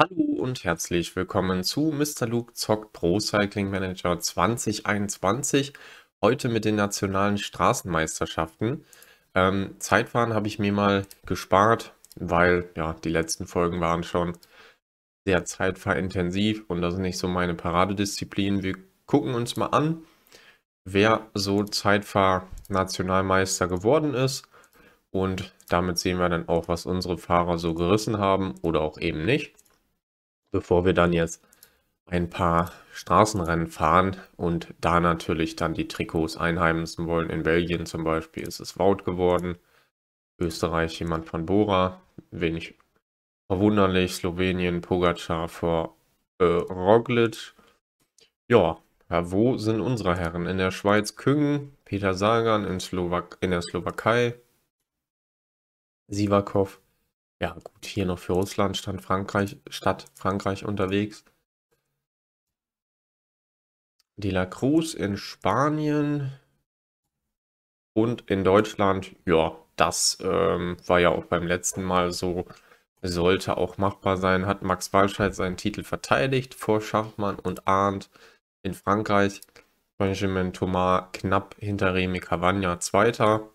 Hallo und herzlich willkommen zu Mr. Luke zockt Pro Cycling Manager 2021. Heute mit den nationalen Straßenmeisterschaften. Ähm, Zeitfahren habe ich mir mal gespart, weil ja die letzten Folgen waren schon sehr zeitfahrintensiv und das ist nicht so meine Paradedisziplin. Wir gucken uns mal an, wer so Zeitfahr-Nationalmeister geworden ist. Und damit sehen wir dann auch, was unsere Fahrer so gerissen haben oder auch eben nicht bevor wir dann jetzt ein paar Straßenrennen fahren und da natürlich dann die Trikots einheimsen wollen. In Belgien zum Beispiel ist es Wout geworden, Österreich jemand von Bora, wenig verwunderlich, Slowenien Pogacar vor äh, Roglic. Ja, ja, wo sind unsere Herren? In der Schweiz Küngen, Peter Sagan in, Slowak in der Slowakei, Sivakov ja, gut, hier noch für Russland stand Frankreich, statt Frankreich unterwegs. De la Cruz in Spanien und in Deutschland, ja, das ähm, war ja auch beim letzten Mal so, sollte auch machbar sein. Hat Max Walscheid seinen Titel verteidigt vor Schachmann und Arndt in Frankreich. Benjamin Thomas knapp hinter Remy Cavagna Zweiter.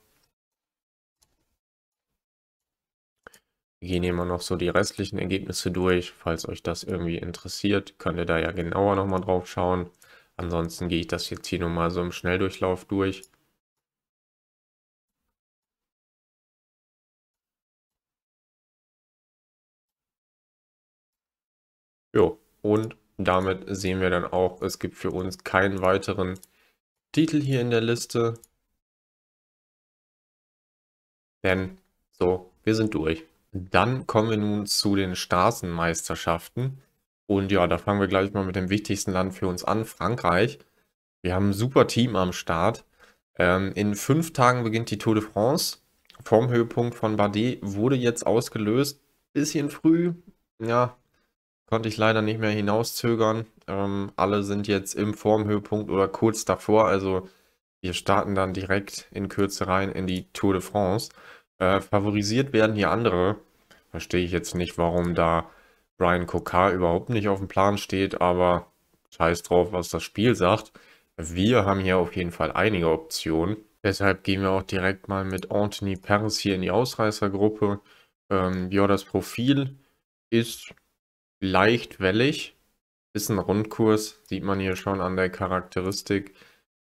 Wir gehen hier mal noch so die restlichen Ergebnisse durch. Falls euch das irgendwie interessiert, könnt ihr da ja genauer nochmal drauf schauen. Ansonsten gehe ich das jetzt hier nochmal so im Schnelldurchlauf durch. Jo, und damit sehen wir dann auch, es gibt für uns keinen weiteren Titel hier in der Liste. Denn so, wir sind durch. Dann kommen wir nun zu den Straßenmeisterschaften. Und ja, da fangen wir gleich mal mit dem wichtigsten Land für uns an, Frankreich. Wir haben ein super Team am Start. Ähm, in fünf Tagen beginnt die Tour de France. Vom Höhepunkt von Bardet wurde jetzt ausgelöst. Bisschen früh, ja, konnte ich leider nicht mehr hinauszögern. Ähm, alle sind jetzt im Formhöhepunkt oder kurz davor. Also wir starten dann direkt in Kürze rein in die Tour de France. Äh, favorisiert werden hier andere Verstehe ich jetzt nicht, warum da Brian Kokar überhaupt nicht auf dem Plan steht, aber scheiß drauf, was das Spiel sagt. Wir haben hier auf jeden Fall einige Optionen. Deshalb gehen wir auch direkt mal mit Anthony Paris hier in die Ausreißergruppe. Ähm, ja, das Profil ist leicht wellig, ist ein Rundkurs, sieht man hier schon an der Charakteristik.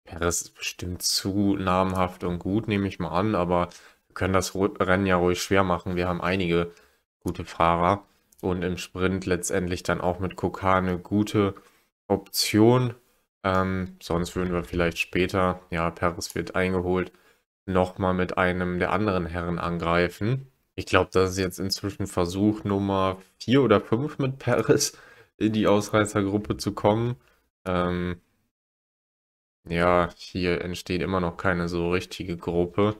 Paris ist bestimmt zu namhaft und gut, nehme ich mal an, aber wir können das Rennen ja ruhig schwer machen. Wir haben einige gute Fahrer und im Sprint letztendlich dann auch mit eine gute Option. Ähm, sonst würden wir vielleicht später, ja, Paris wird eingeholt, nochmal mit einem der anderen Herren angreifen. Ich glaube, das ist jetzt inzwischen Versuch Nummer 4 oder 5 mit Paris in die Ausreißergruppe zu kommen. Ähm, ja, hier entsteht immer noch keine so richtige Gruppe.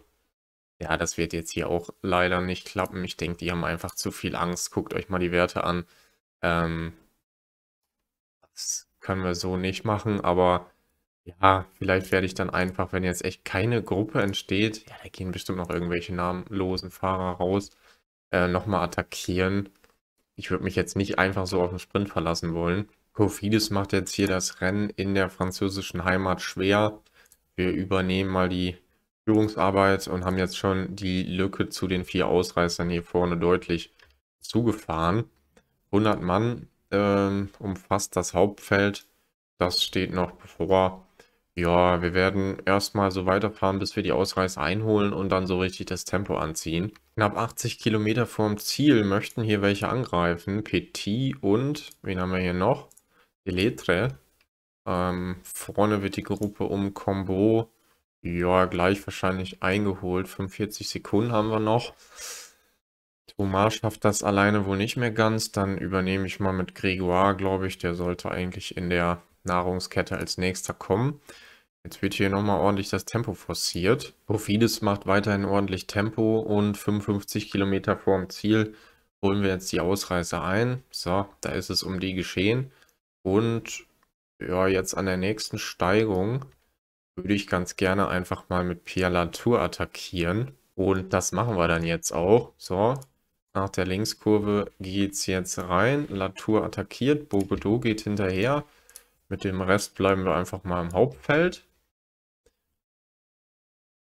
Ja, das wird jetzt hier auch leider nicht klappen. Ich denke, die haben einfach zu viel Angst. Guckt euch mal die Werte an. Ähm, das können wir so nicht machen, aber ja, vielleicht werde ich dann einfach, wenn jetzt echt keine Gruppe entsteht, ja, da gehen bestimmt noch irgendwelche namenlosen Fahrer raus, äh, nochmal attackieren. Ich würde mich jetzt nicht einfach so auf den Sprint verlassen wollen. Kofidis macht jetzt hier das Rennen in der französischen Heimat schwer. Wir übernehmen mal die Führungsarbeit und haben jetzt schon die Lücke zu den vier Ausreißern hier vorne deutlich zugefahren. 100 Mann ähm, umfasst das Hauptfeld. Das steht noch bevor. Ja, wir werden erstmal so weiterfahren, bis wir die Ausreißer einholen und dann so richtig das Tempo anziehen. Knapp 80 Kilometer vorm Ziel möchten hier welche angreifen. Petit und, wen haben wir hier noch? Eletre. Ähm, vorne wird die Gruppe um Combo ja, gleich wahrscheinlich eingeholt. 45 Sekunden haben wir noch. Thomas schafft das alleine wohl nicht mehr ganz. Dann übernehme ich mal mit Gregoire, glaube ich. Der sollte eigentlich in der Nahrungskette als nächster kommen. Jetzt wird hier nochmal ordentlich das Tempo forciert. Profides macht weiterhin ordentlich Tempo und 55 Kilometer vorm Ziel holen wir jetzt die Ausreise ein. So, da ist es um die geschehen. Und ja, jetzt an der nächsten Steigung würde ich ganz gerne einfach mal mit Pierre Latour attackieren. Und das machen wir dann jetzt auch. So, nach der Linkskurve geht es jetzt rein. Latour attackiert, Bogodo geht hinterher. Mit dem Rest bleiben wir einfach mal im Hauptfeld.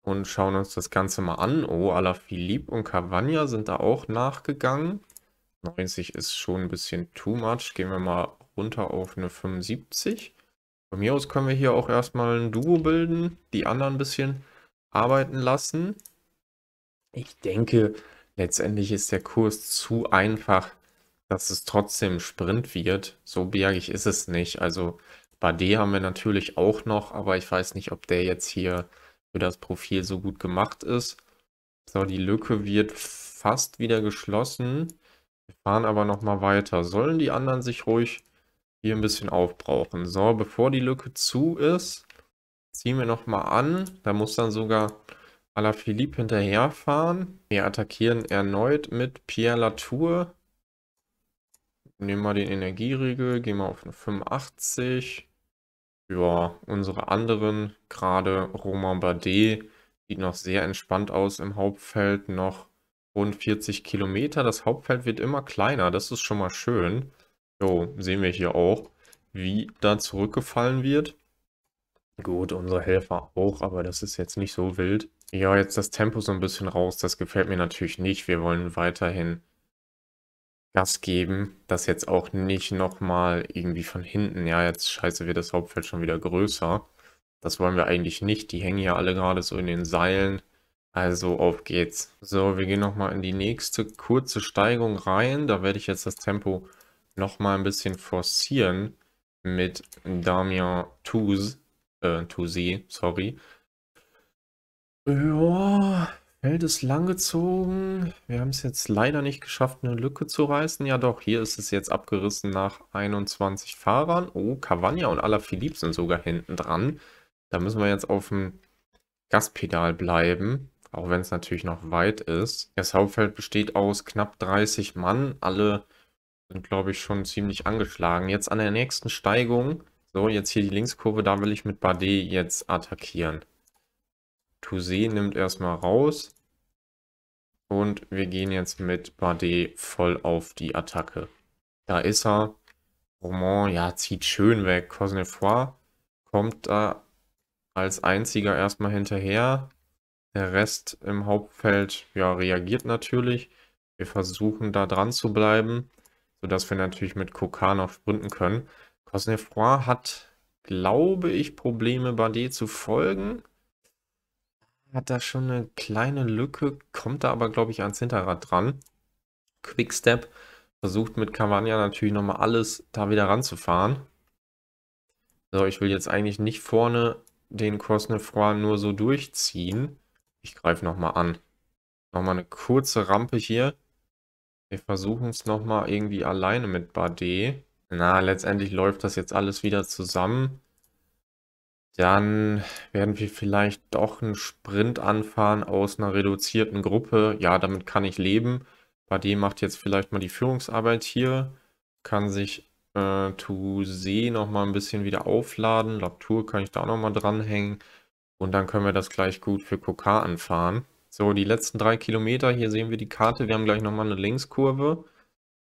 Und schauen uns das Ganze mal an. Oh, Alaphilippe und Cavagna sind da auch nachgegangen. 90 ist schon ein bisschen too much. Gehen wir mal runter auf eine 75. Von mir aus können wir hier auch erstmal ein Duo bilden, die anderen ein bisschen arbeiten lassen. Ich denke, letztendlich ist der Kurs zu einfach, dass es trotzdem Sprint wird. So bergig ist es nicht. Also Bade haben wir natürlich auch noch, aber ich weiß nicht, ob der jetzt hier für das Profil so gut gemacht ist. So, die Lücke wird fast wieder geschlossen. Wir fahren aber nochmal weiter. Sollen die anderen sich ruhig hier ein bisschen aufbrauchen. So, bevor die Lücke zu ist, ziehen wir nochmal an. Da muss dann sogar Alaphilippe hinterherfahren. Wir attackieren erneut mit Pierre Latour. Nehmen wir den Energieriegel, gehen wir auf eine 85. Ja, unsere anderen, gerade Romain Bardet, sieht noch sehr entspannt aus im Hauptfeld. Noch rund 40 Kilometer. Das Hauptfeld wird immer kleiner, das ist schon mal schön. So, sehen wir hier auch, wie da zurückgefallen wird. Gut, unsere Helfer auch, aber das ist jetzt nicht so wild. Ja, jetzt das Tempo so ein bisschen raus, das gefällt mir natürlich nicht. Wir wollen weiterhin Gas geben, das jetzt auch nicht nochmal irgendwie von hinten. Ja, jetzt scheiße wird das Hauptfeld schon wieder größer. Das wollen wir eigentlich nicht. Die hängen ja alle gerade so in den Seilen. Also auf geht's. So, wir gehen nochmal in die nächste kurze Steigung rein. Da werde ich jetzt das Tempo nochmal ein bisschen forcieren mit Damian Tuz, äh, Tuzi, sorry. Ja, Feld ist langgezogen. Wir haben es jetzt leider nicht geschafft, eine Lücke zu reißen. Ja doch, hier ist es jetzt abgerissen nach 21 Fahrern. Oh, Cavagna und Alaphilippe sind sogar hinten dran. Da müssen wir jetzt auf dem Gaspedal bleiben, auch wenn es natürlich noch weit ist. Das Hauptfeld besteht aus knapp 30 Mann, alle sind, glaube ich, schon ziemlich angeschlagen. Jetzt an der nächsten Steigung, so jetzt hier die Linkskurve, da will ich mit Bardet jetzt attackieren. Toussaint nimmt erstmal raus. Und wir gehen jetzt mit Bardet voll auf die Attacke. Da ist er. Roman, ja, zieht schön weg. Cosnefroy kommt da als einziger erstmal hinterher. Der Rest im Hauptfeld, ja, reagiert natürlich. Wir versuchen da dran zu bleiben sodass wir natürlich mit Kokan auch sprinten können. Cosnefroy hat, glaube ich, Probleme, Bardet zu folgen. Hat da schon eine kleine Lücke, kommt da aber, glaube ich, ans Hinterrad dran. Quickstep versucht mit Cavagna natürlich nochmal alles da wieder ranzufahren. So, ich will jetzt eigentlich nicht vorne den Cosnefroy nur so durchziehen. Ich greife nochmal an. Nochmal eine kurze Rampe hier. Wir versuchen es nochmal irgendwie alleine mit Bade. Na, letztendlich läuft das jetzt alles wieder zusammen. Dann werden wir vielleicht doch einen Sprint anfahren aus einer reduzierten Gruppe. Ja, damit kann ich leben. Bade macht jetzt vielleicht mal die Führungsarbeit hier. Kann sich äh, Tousé nochmal ein bisschen wieder aufladen. Laptur kann ich da nochmal dranhängen. Und dann können wir das gleich gut für Kokar anfahren. So, die letzten drei Kilometer, hier sehen wir die Karte. Wir haben gleich nochmal eine Linkskurve.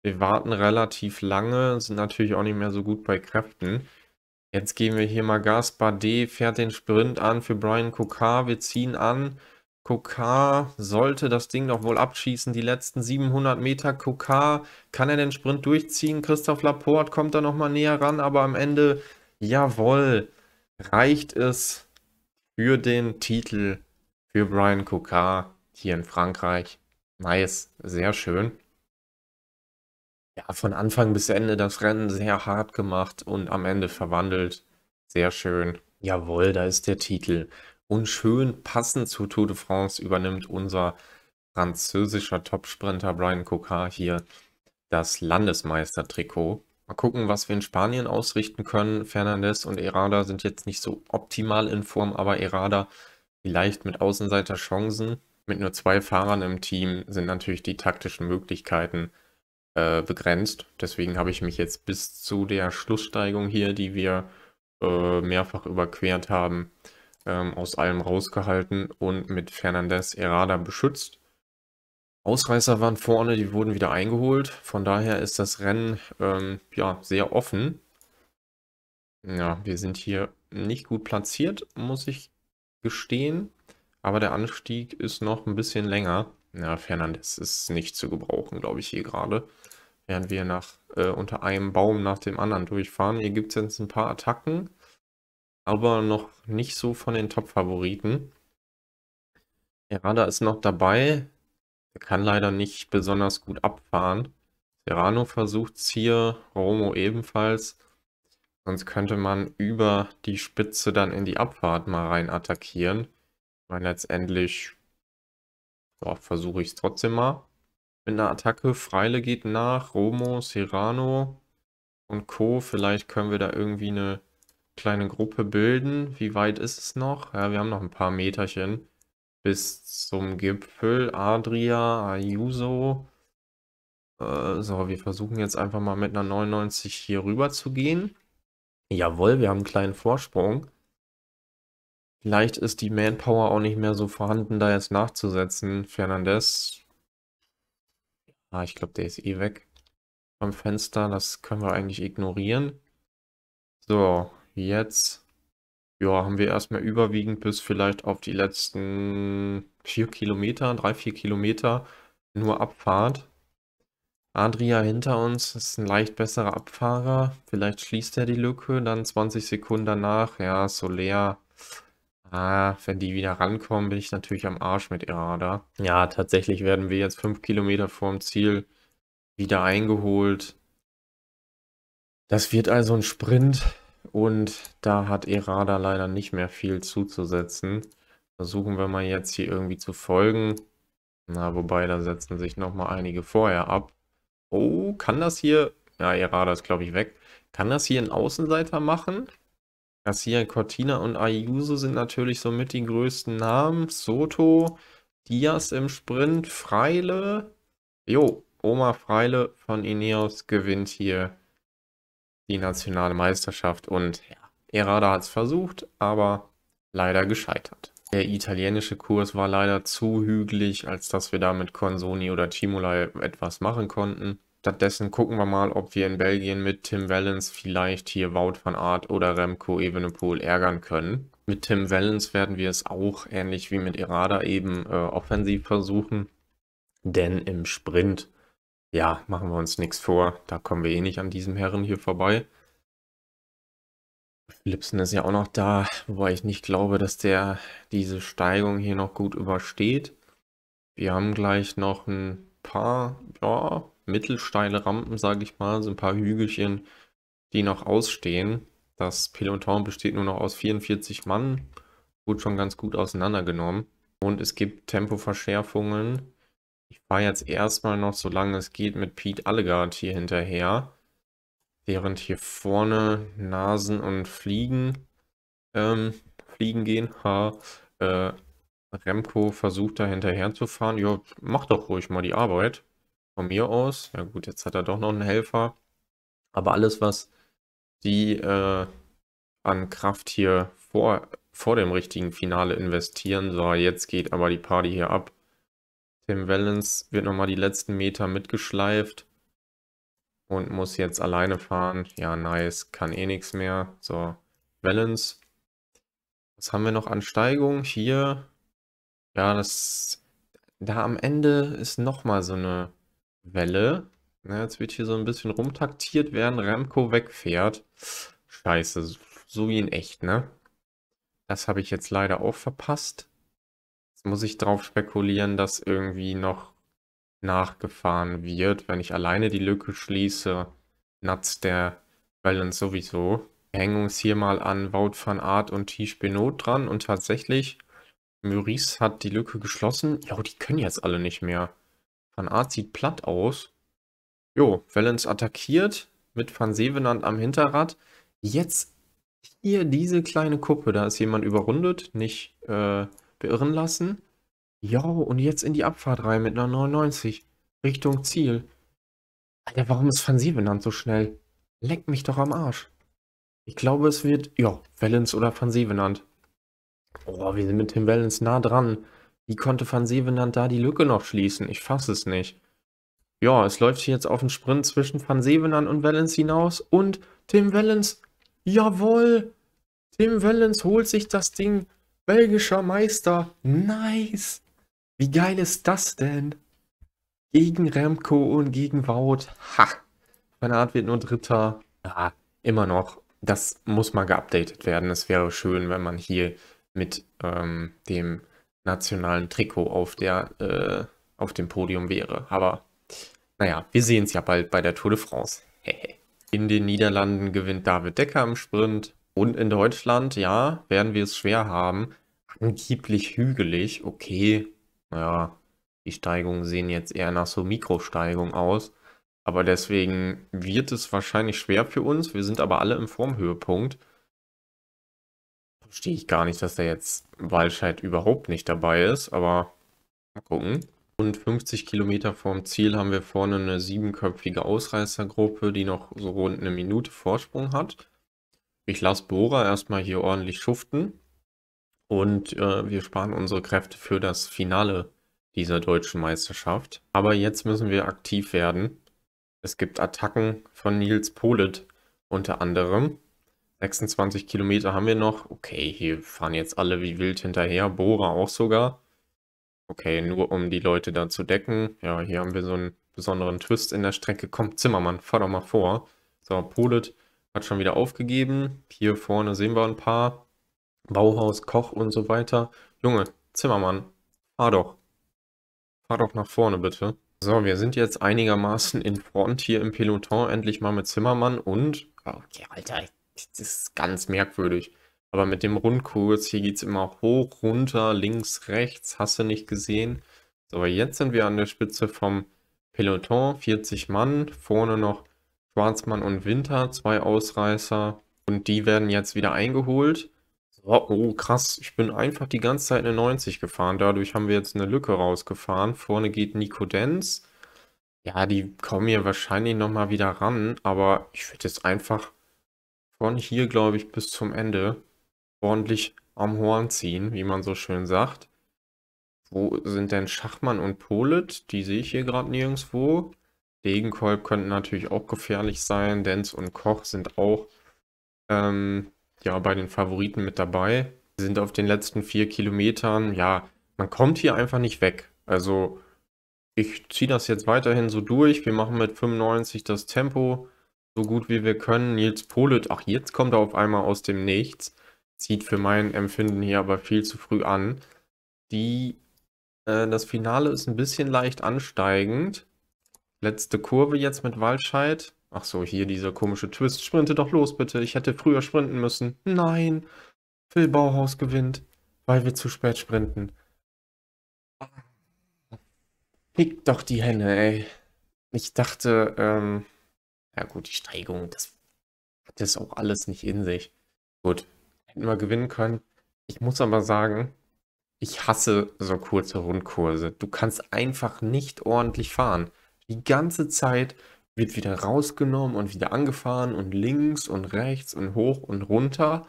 Wir warten relativ lange, sind natürlich auch nicht mehr so gut bei Kräften. Jetzt geben wir hier mal Gas. Bardet fährt den Sprint an für Brian Kokar. Wir ziehen an. Kokar sollte das Ding doch wohl abschießen. Die letzten 700 Meter. Kokar, kann er den Sprint durchziehen? Christoph Laporte kommt da nochmal näher ran. Aber am Ende, jawohl, reicht es für den Titel für Brian Kokar hier in Frankreich. Nice, sehr schön. Ja, von Anfang bis Ende das Rennen sehr hart gemacht und am Ende verwandelt. Sehr schön. Jawohl, da ist der Titel. Und schön passend zu Tour de France übernimmt unser französischer Topsprinter Brian Kokar hier das Landesmeistertrikot. Mal gucken, was wir in Spanien ausrichten können. Fernandes und Erada sind jetzt nicht so optimal in Form, aber Erada vielleicht mit Außenseiterchancen. Mit nur zwei Fahrern im Team sind natürlich die taktischen Möglichkeiten äh, begrenzt. Deswegen habe ich mich jetzt bis zu der Schlusssteigung hier, die wir äh, mehrfach überquert haben, ähm, aus allem rausgehalten und mit Fernandez Errada beschützt. Ausreißer waren vorne, die wurden wieder eingeholt. Von daher ist das Rennen ähm, ja, sehr offen. Ja, wir sind hier nicht gut platziert, muss ich gestehen. Aber der Anstieg ist noch ein bisschen länger. Ja, Fernandes ist nicht zu gebrauchen, glaube ich, hier gerade. Während wir nach äh, unter einem Baum nach dem anderen durchfahren. Hier gibt es jetzt ein paar Attacken, aber noch nicht so von den Top-Favoriten. Herada ist noch dabei. Er kann leider nicht besonders gut abfahren. Serrano versucht es hier, Romo ebenfalls. Sonst könnte man über die Spitze dann in die Abfahrt mal rein attackieren. Weil letztendlich versuche ich es trotzdem mal. Mit einer Attacke, Freile geht nach, Romo, Serrano und Co. Vielleicht können wir da irgendwie eine kleine Gruppe bilden. Wie weit ist es noch? Ja, wir haben noch ein paar Meterchen bis zum Gipfel. Adria, Ayuso. Äh, so, wir versuchen jetzt einfach mal mit einer 99 hier rüber zu gehen. Jawohl, wir haben einen kleinen Vorsprung. Vielleicht ist die Manpower auch nicht mehr so vorhanden, da jetzt nachzusetzen. Fernandes. Ah, ich glaube, der ist eh weg am Fenster. Das können wir eigentlich ignorieren. So, jetzt ja, haben wir erstmal überwiegend bis vielleicht auf die letzten vier Kilometer, drei, vier Kilometer nur Abfahrt. Adria hinter uns ist ein leicht besserer Abfahrer. Vielleicht schließt er die Lücke, dann 20 Sekunden danach. Ja, Soler. Ah, wenn die wieder rankommen, bin ich natürlich am Arsch mit Irada. Ja, tatsächlich werden wir jetzt 5 Kilometer vorm Ziel wieder eingeholt. Das wird also ein Sprint und da hat Irada leider nicht mehr viel zuzusetzen. Versuchen wir mal jetzt hier irgendwie zu folgen. Na, wobei, da setzen sich nochmal einige vorher ab. Oh, kann das hier... Ja, ihr Radar ist, glaube ich, weg. Kann das hier ein Außenseiter machen? Das hier, Cortina und Ayuso sind natürlich somit die größten Namen. Soto, Diaz im Sprint, Freile. Jo, Oma Freile von Ineos gewinnt hier die nationale Meisterschaft. Und ja, Erada hat es versucht, aber leider gescheitert. Der italienische Kurs war leider zu hügelig, als dass wir da mit Consoni oder Timolai etwas machen konnten. Stattdessen gucken wir mal, ob wir in Belgien mit Tim Wellens vielleicht hier Wout van Aert oder Remco Evenepoel ärgern können. Mit Tim Wellens werden wir es auch ähnlich wie mit Irada eben äh, offensiv versuchen. Denn im Sprint, ja, machen wir uns nichts vor. Da kommen wir eh nicht an diesem Herren hier vorbei. Philipsen ist ja auch noch da, wobei ich nicht glaube, dass der diese Steigung hier noch gut übersteht. Wir haben gleich noch ein paar ja, mittelsteile Rampen, sage ich mal, so ein paar Hügelchen, die noch ausstehen. Das Peloton besteht nur noch aus 44 Mann, wurde schon ganz gut auseinandergenommen. Und es gibt Tempoverschärfungen. Ich fahre jetzt erstmal noch, solange es geht, mit Pete Allegard hier hinterher. Während hier vorne Nasen und Fliegen ähm, fliegen gehen. Ha, äh, Remco versucht da hinterher zu fahren. Ja, mach doch ruhig mal die Arbeit. Von mir aus. Ja gut, jetzt hat er doch noch einen Helfer. Aber alles, was die äh, an Kraft hier vor, vor dem richtigen Finale investieren, so jetzt geht aber die Party hier ab. Tim Valens wird nochmal die letzten Meter mitgeschleift und muss jetzt alleine fahren. Ja, nice, kann eh nichts mehr. So, Valence. Was haben wir noch an Steigung? Hier, ja, das, da am Ende ist nochmal so eine Welle. Ja, ne? jetzt wird hier so ein bisschen rumtaktiert, während Remco wegfährt. Scheiße, so wie in echt, ne? Das habe ich jetzt leider auch verpasst. Jetzt muss ich drauf spekulieren, dass irgendwie noch nachgefahren wird. Wenn ich alleine die Lücke schließe, nutzt der Balance sowieso. Wir hängen uns hier mal an Wout van Art und Tisch Benot dran und tatsächlich, Maurice hat die Lücke geschlossen. Ja, die können jetzt alle nicht mehr. Van Art sieht platt aus. Jo, Valence attackiert mit Van Sevenand am Hinterrad. Jetzt hier diese kleine Kuppe, da ist jemand überrundet, nicht äh, beirren lassen. Jo, und jetzt in die Abfahrt rein mit einer 99. Richtung Ziel. Alter, warum ist Fansi benannt so schnell? Leck mich doch am Arsch. Ich glaube, es wird, ja, Valens oder Van Sevenant. Oh, wir sind mit Tim Valens nah dran. Wie konnte Van Sevenant da die Lücke noch schließen? Ich fasse es nicht. Ja, es läuft hier jetzt auf den Sprint zwischen Van Sevenant und Valens hinaus und Tim Valens, jawoll! Tim Valens holt sich das Ding. Belgischer Meister, nice! Wie geil ist das denn? Gegen Remco und gegen Wout. Ha! Meine Art wird nur Dritter. Ja, immer noch. Das muss mal geupdatet werden. Es wäre schön, wenn man hier mit ähm, dem nationalen Trikot auf, der, äh, auf dem Podium wäre. Aber naja, wir sehen es ja bald bei der Tour de France. in den Niederlanden gewinnt David Decker im Sprint. Und in Deutschland, ja, werden wir es schwer haben. Angeblich hügelig, okay, naja, die Steigungen sehen jetzt eher nach so Mikrosteigung aus. Aber deswegen wird es wahrscheinlich schwer für uns. Wir sind aber alle im Formhöhepunkt. Verstehe ich gar nicht, dass der jetzt Walscheid überhaupt nicht dabei ist, aber mal gucken. Und 50 Kilometer vorm Ziel haben wir vorne eine siebenköpfige Ausreißergruppe, die noch so rund eine Minute Vorsprung hat. Ich lasse Bora erstmal hier ordentlich schuften und äh, wir sparen unsere Kräfte für das Finale dieser deutschen Meisterschaft. Aber jetzt müssen wir aktiv werden. Es gibt Attacken von Nils Polit unter anderem. 26 Kilometer haben wir noch. Okay, hier fahren jetzt alle wie wild hinterher. Bohrer auch sogar. Okay, nur um die Leute da zu decken. Ja, hier haben wir so einen besonderen Twist in der Strecke. Kommt Zimmermann, fahr doch mal vor. So, Polit hat schon wieder aufgegeben. Hier vorne sehen wir ein paar. Bauhaus, Koch und so weiter. Junge, Zimmermann, fahr doch. Fahr doch nach vorne, bitte. So, wir sind jetzt einigermaßen in Front hier im Peloton, endlich mal mit Zimmermann und... Ah, okay, Alter, das ist ganz merkwürdig. Aber mit dem Rundkurs, hier geht es immer hoch, runter, links, rechts, hast du nicht gesehen. So, aber jetzt sind wir an der Spitze vom Peloton, 40 Mann, vorne noch Schwarzmann und Winter, zwei Ausreißer. Und die werden jetzt wieder eingeholt. So, oh, oh krass, ich bin einfach die ganze Zeit eine 90 gefahren. Dadurch haben wir jetzt eine Lücke rausgefahren. Vorne geht Nico Denz. Ja, die kommen hier wahrscheinlich nochmal wieder ran, aber ich würde jetzt einfach von hier, glaube ich, bis zum Ende ordentlich am Horn ziehen, wie man so schön sagt. Wo sind denn Schachmann und Polit? Die sehe ich hier gerade nirgendwo. Degenkolb könnten natürlich auch gefährlich sein. Denz und Koch sind auch ähm, ja bei den Favoriten mit dabei. Sind auf den letzten vier Kilometern, ja, man kommt hier einfach nicht weg. Also ich ziehe das jetzt weiterhin so durch. Wir machen mit 95 das Tempo so gut wie wir können. Nils Polit, ach jetzt kommt er auf einmal aus dem Nichts. Zieht für mein Empfinden hier aber viel zu früh an. Die, äh, das Finale ist ein bisschen leicht ansteigend. Letzte Kurve jetzt mit Walscheid. Ach so, hier dieser komische Twist. Sprinte doch los, bitte. Ich hätte früher sprinten müssen. Nein. Phil Bauhaus gewinnt, weil wir zu spät sprinten. Pick doch die Henne, ey. Ich dachte, ähm, ja gut, die Steigung, das hat das auch alles nicht in sich. Gut, hätten wir gewinnen können. Ich muss aber sagen, ich hasse so kurze Rundkurse. Du kannst einfach nicht ordentlich fahren. Die ganze Zeit wird wieder rausgenommen und wieder angefahren und links und rechts und hoch und runter.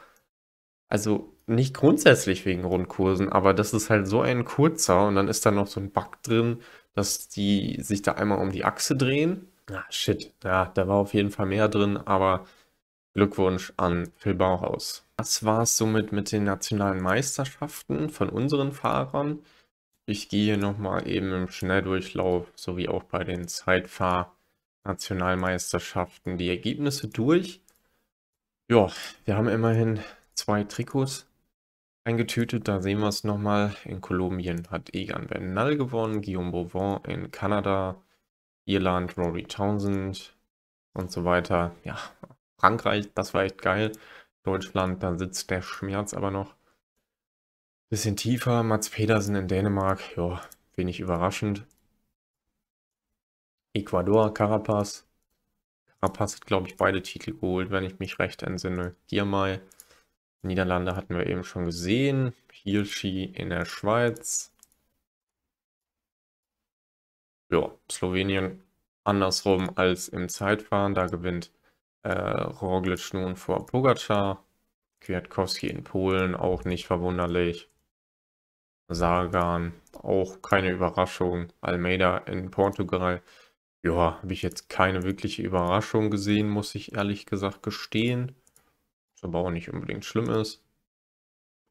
Also nicht grundsätzlich wegen Rundkursen, aber das ist halt so ein kurzer und dann ist da noch so ein Bug drin, dass die sich da einmal um die Achse drehen. Ah, shit, ja, da war auf jeden Fall mehr drin, aber Glückwunsch an Phil Bauhaus. Das war es somit mit den nationalen Meisterschaften von unseren Fahrern. Ich gehe nochmal eben im Schnelldurchlauf, so wie auch bei den Zeitfahr- Nationalmeisterschaften die Ergebnisse durch. Ja, wir haben immerhin zwei Trikots eingetütet. Da sehen wir es nochmal. In Kolumbien hat Egan Bernal gewonnen, Guillaume Beauvoir in Kanada, Irland Rory Townsend und so weiter. Ja, Frankreich, das war echt geil. Deutschland, da sitzt der Schmerz aber noch. Bisschen tiefer, Mats Pedersen in Dänemark, ja, wenig überraschend. Ecuador, Carapaz. Carapaz hat, glaube ich, beide Titel geholt, wenn ich mich recht entsinne. Giermai, Niederlande hatten wir eben schon gesehen. Hirschi in der Schweiz. Ja, Slowenien andersrum als im Zeitfahren. Da gewinnt äh, Roglic nun vor Pogacar. Kwiatkowski in Polen auch nicht verwunderlich. Sagan auch keine Überraschung. Almeida in Portugal ja, habe ich jetzt keine wirkliche Überraschung gesehen, muss ich ehrlich gesagt gestehen. Was aber auch nicht unbedingt schlimm ist.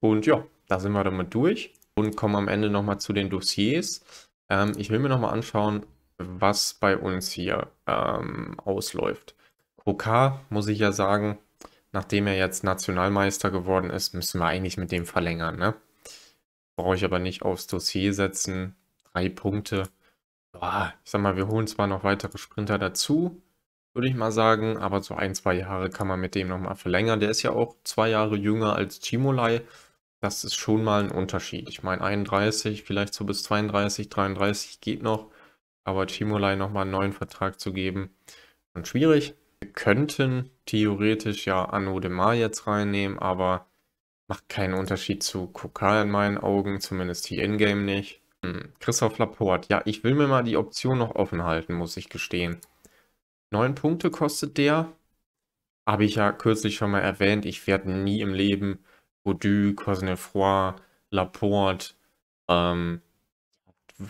Und ja, da sind wir damit durch und kommen am Ende nochmal zu den Dossiers. Ähm, ich will mir nochmal anschauen, was bei uns hier ähm, ausläuft. Krokar, muss ich ja sagen, nachdem er jetzt Nationalmeister geworden ist, müssen wir eigentlich mit dem verlängern. Ne? Brauche ich aber nicht aufs Dossier setzen. Drei Punkte boah, ich sag mal, wir holen zwar noch weitere Sprinter dazu, würde ich mal sagen, aber so ein, zwei Jahre kann man mit dem nochmal verlängern. Der ist ja auch zwei Jahre jünger als Chimolai. Das ist schon mal ein Unterschied. Ich meine, 31, vielleicht so bis 32, 33 geht noch, aber Chimolai nochmal einen neuen Vertrag zu geben, schon schwierig. Wir könnten theoretisch ja Anno de Mar jetzt reinnehmen, aber macht keinen Unterschied zu Kokal in meinen Augen, zumindest hier in-game nicht. Hm, Christoph Laporte. Ja, ich will mir mal die Option noch offen halten, muss ich gestehen. Neun Punkte kostet der. Habe ich ja kürzlich schon mal erwähnt. Ich werde nie im Leben Baudu, Cosnefroy, Laporte, ähm,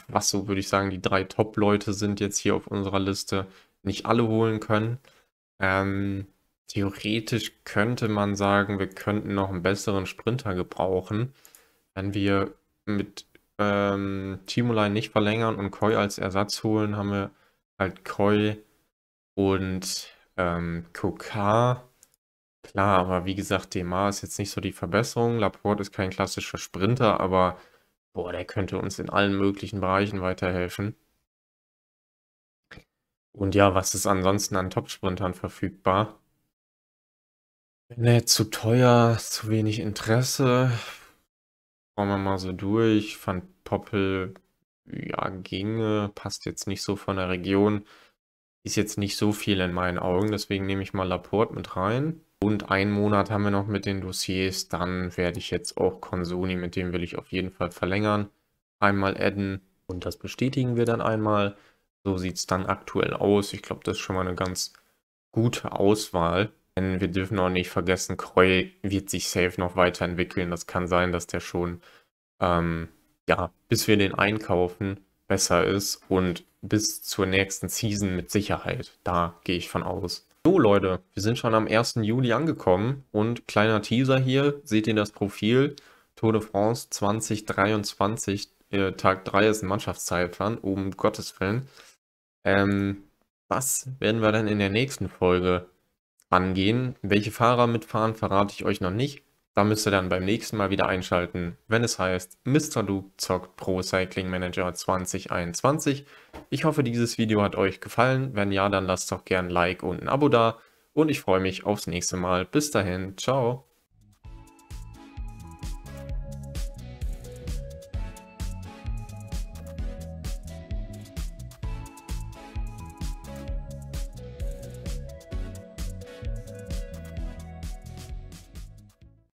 was so würde ich sagen, die drei Top-Leute sind jetzt hier auf unserer Liste, nicht alle holen können. Ähm, theoretisch könnte man sagen, wir könnten noch einen besseren Sprinter gebrauchen, wenn wir mit ähm, Timolai nicht verlängern und Koi als Ersatz holen, haben wir halt Koi und ähm, Kokar. Klar, aber wie gesagt, Demar ist jetzt nicht so die Verbesserung. Laporte ist kein klassischer Sprinter, aber boah, der könnte uns in allen möglichen Bereichen weiterhelfen. Und ja, was ist ansonsten an Topsprintern verfügbar? Äh, nee, zu teuer, zu wenig Interesse. Fahren wir mal so durch. Fand Poppel, ja, ginge, passt jetzt nicht so von der Region. Ist jetzt nicht so viel in meinen Augen, deswegen nehme ich mal Laporte mit rein. Und einen Monat haben wir noch mit den Dossiers, dann werde ich jetzt auch Consoni, mit dem will ich auf jeden Fall verlängern, einmal adden und das bestätigen wir dann einmal. So sieht es dann aktuell aus. Ich glaube, das ist schon mal eine ganz gute Auswahl. Denn wir dürfen auch nicht vergessen, Kreu wird sich safe noch weiterentwickeln. Das kann sein, dass der schon, ähm, ja, bis wir den einkaufen, besser ist und bis zur nächsten Season mit Sicherheit. Da gehe ich von aus. So Leute, wir sind schon am 1. Juli angekommen und kleiner Teaser hier, seht ihr das Profil? Tour de France 2023, äh, Tag 3 ist ein Mannschaftszeitplan, um Gottes Willen. Ähm, was werden wir denn in der nächsten Folge angehen. Welche Fahrer mitfahren, verrate ich euch noch nicht. Da müsst ihr dann beim nächsten Mal wieder einschalten, wenn es heißt, Mr. Loop zockt Pro Cycling Manager 2021. Ich hoffe, dieses Video hat euch gefallen. Wenn ja, dann lasst doch gerne ein Like und ein Abo da. Und ich freue mich aufs nächste Mal. Bis dahin, ciao.